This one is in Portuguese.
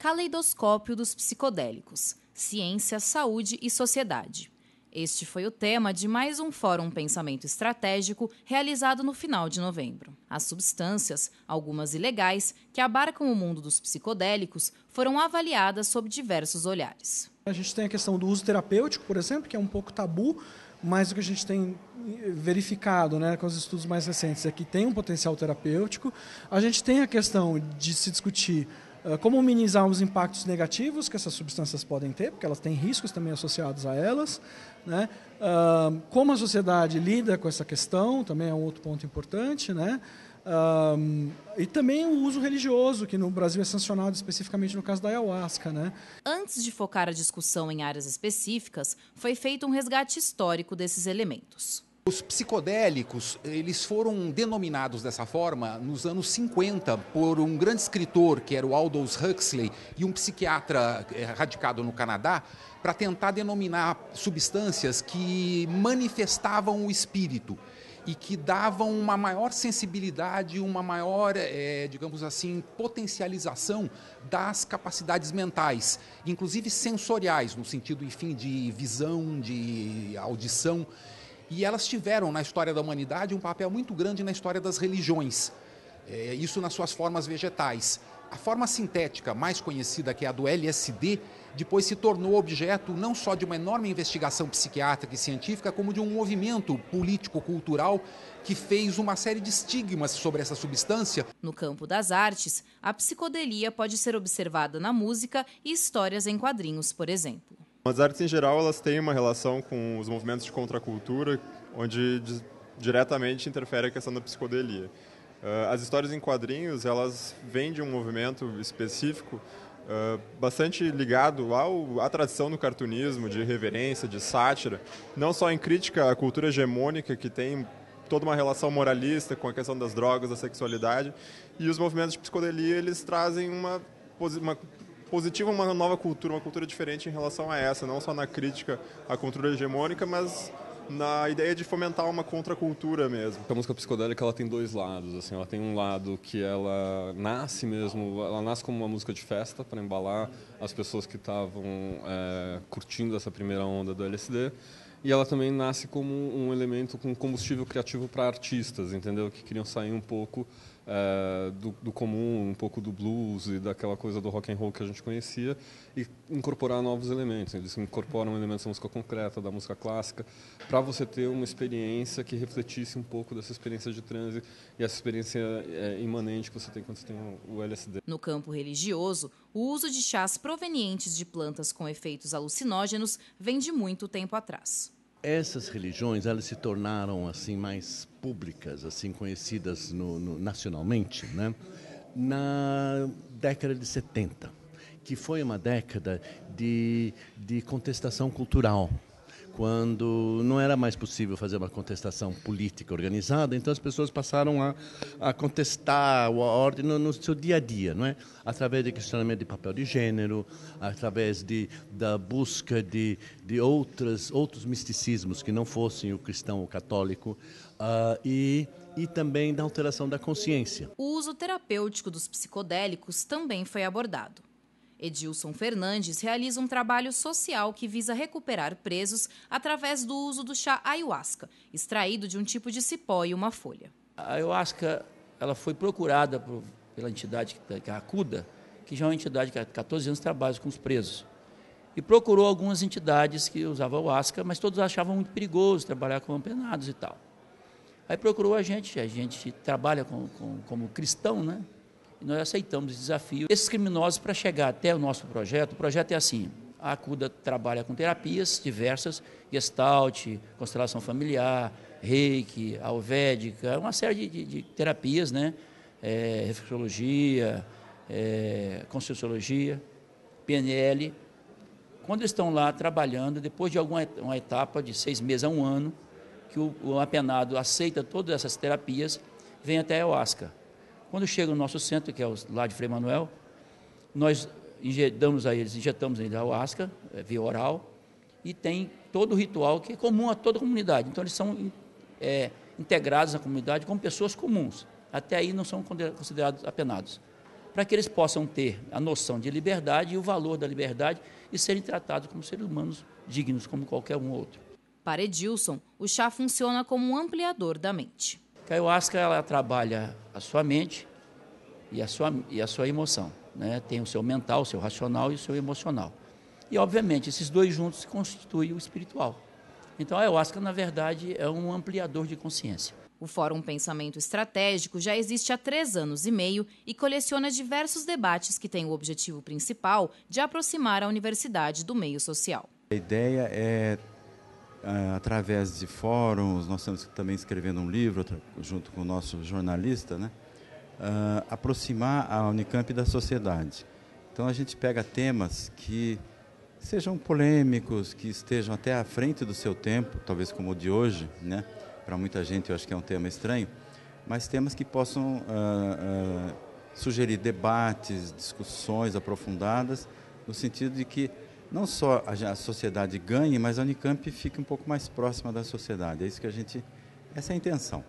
Caleidoscópio dos Psicodélicos: Ciência, Saúde e Sociedade. Este foi o tema de mais um Fórum Pensamento Estratégico realizado no final de novembro. As substâncias, algumas ilegais, que abarcam o mundo dos psicodélicos foram avaliadas sob diversos olhares. A gente tem a questão do uso terapêutico, por exemplo, que é um pouco tabu, mas o que a gente tem eh, verificado né, com os estudos mais recentes é que tem um potencial terapêutico. A gente tem a questão de se discutir ah, como minimizar os impactos negativos que essas substâncias podem ter, porque elas têm riscos também associados a elas. Né? Ah, como a sociedade lida com essa questão também é um outro ponto importante. Né? Ah, e também o uso religioso, que no Brasil é sancionado especificamente no caso da ayahuasca. Né? Antes de focar a discussão em áreas específicas, foi feito um resgate histórico desses elementos. Os psicodélicos, eles foram denominados dessa forma nos anos 50 por um grande escritor, que era o Aldous Huxley, e um psiquiatra eh, radicado no Canadá, para tentar denominar substâncias que manifestavam o espírito e que davam uma maior sensibilidade, uma maior, é, digamos assim, potencialização das capacidades mentais, inclusive sensoriais, no sentido, enfim, de visão, de audição. E elas tiveram na história da humanidade um papel muito grande na história das religiões, é, isso nas suas formas vegetais. A forma sintética mais conhecida, que é a do LSD, depois se tornou objeto não só de uma enorme investigação psiquiátrica e científica, como de um movimento político-cultural que fez uma série de estigmas sobre essa substância. No campo das artes, a psicodelia pode ser observada na música e histórias em quadrinhos, por exemplo. As artes, em geral, elas têm uma relação com os movimentos de contracultura, onde diretamente interfere a questão da psicodelia. Ah, as histórias em quadrinhos, elas vêm de um movimento específico ah, bastante ligado ao, à tradição do cartunismo, de reverência, de sátira, não só em crítica à cultura hegemônica, que tem toda uma relação moralista com a questão das drogas, da sexualidade, e os movimentos de psicodelia, eles trazem uma, uma positiva uma nova cultura, uma cultura diferente em relação a essa, não só na crítica à cultura hegemônica, mas na ideia de fomentar uma contracultura mesmo. A música psicodélica ela tem dois lados, assim, ela tem um lado que ela nasce mesmo, ela nasce como uma música de festa para embalar as pessoas que estavam é, curtindo essa primeira onda do LSD e ela também nasce como um elemento, com um combustível criativo para artistas, entendeu? Que queriam sair um pouco é, do, do, comum, um pouco do blues e daquela coisa do rock and roll que a gente conhecia e incorporar novos elementos. Eles incorporam elementos da música concreta, da música clássica, para você ter uma experiência que refletisse um pouco dessa experiência de transe e essa experiência é, imanente que você tem quando você tem o LSD. No campo religioso, o uso de chás provenientes de plantas com efeitos alucinógenos vem de muito tempo atrás. Essas religiões elas se tornaram assim mais públicas, assim conhecidas no, no, nacionalmente, né? na década de 70, que foi uma década de, de contestação cultural quando não era mais possível fazer uma contestação política organizada, então as pessoas passaram a, a contestar a ordem no, no, seu dia a dia, não é? Através de questionamento de papel de gênero, através de, da busca de, de outras, outros misticismos que não fossem o cristão ou católico, uh, e e também da alteração da consciência. O uso terapêutico dos psicodélicos também foi abordado. Edilson Fernandes realiza um trabalho social que visa recuperar presos através do uso do chá ayahuasca, extraído de um tipo de cipó e uma folha. A ayahuasca ela foi procurada por, pela entidade que é acuda, que já é uma entidade que há 14 anos trabalha com os presos. E procurou algumas entidades que usavam ayahuasca, mas todos achavam muito perigoso trabalhar com penados e tal. Aí procurou a gente, a gente trabalha com, com, como cristão, né? E nós aceitamos o desafio. Esses criminosos, para chegar até o nosso projeto, o projeto é assim, a Acuda trabalha com terapias diversas, gestalt, constelação familiar, reiki, alvédica, uma série de, de, de terapias, né? É, reflexologia, é, PNL. Quando estão lá trabalhando, depois de alguma uma etapa de seis meses a um ano, que o, o apenado aceita todas essas terapias, vem até a ayahuasca. Quando chega no nosso centro, que é lá de Frei Manuel, nós injetamos a eles, injetamos eles ayahuasca, é, via oral, e tem todo o ritual que é comum a toda a comunidade. Então eles são é, integrados na comunidade como pessoas comuns. Até aí não são considerados apenados. Para que eles possam ter a noção de liberdade e o valor da liberdade e serem tratados como seres humanos dignos como qualquer um outro. Para Edilson, o chá funciona como um ampliador da mente. Que a ayahuasca ela trabalha a sua mente e a sua, e a sua emoção. Né? Tem o seu mental, o seu racional e o seu emocional. E, obviamente, esses dois juntos constituem o espiritual. Então, a ayahuasca, na verdade, é um ampliador de consciência. O Fórum Pensamento Estratégico já existe há três anos e meio e coleciona diversos debates que têm o objetivo principal de aproximar a universidade do meio social. A ideia é ah, através de fóruns, nós estamos também escrevendo um livro junto com o nosso jornalista, né? Uh, aproximar a Unicamp da sociedade. Então a gente pega temas que sejam polêmicos, que estejam até à frente do seu tempo, talvez como o de hoje, né? Para muita gente eu acho que é um tema estranho, mas temas que possam uh, uh, sugerir debates, discussões aprofundadas, no sentido de que não só a, sociedade ganhe, mas a Unicamp fique um pouco mais próxima da sociedade. É isso que a gente. Essa é a intenção.